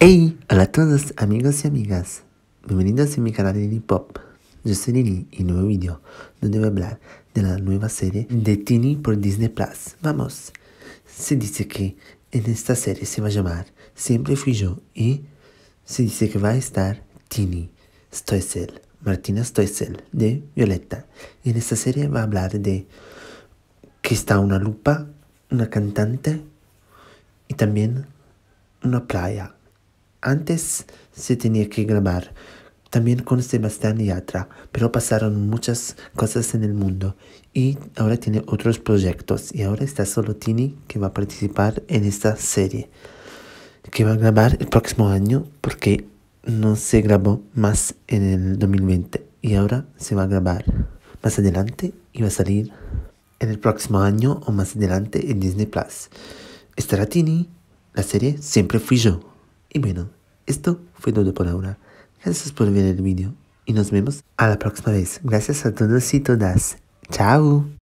Hey, hola a todos amigos y amigas. Bienvenidos a mi canal de Pop. Yo soy Lili y nuevo video donde voy a hablar de la nueva serie de Tini por Disney Plus. Vamos. Se dice que en esta serie se va a llamar Siempre fui yo y se dice que va a estar Tini Stoessel, Martina Stoessel de Violeta. Y en esta serie va a hablar de que está una lupa, una cantante y también una playa antes se tenía que grabar, también con Sebastián Yatra, pero pasaron muchas cosas en el mundo y ahora tiene otros proyectos y ahora está solo Tini que va a participar en esta serie que va a grabar el próximo año porque no se grabó más en el 2020 y ahora se va a grabar más adelante y va a salir en el próximo año o más adelante en Disney Plus. Estará Tini, la serie Siempre Fui Yo. Y bueno, esto fue todo por ahora. Gracias por ver el video y nos vemos a la próxima vez. Gracias a todos y todas. Chao.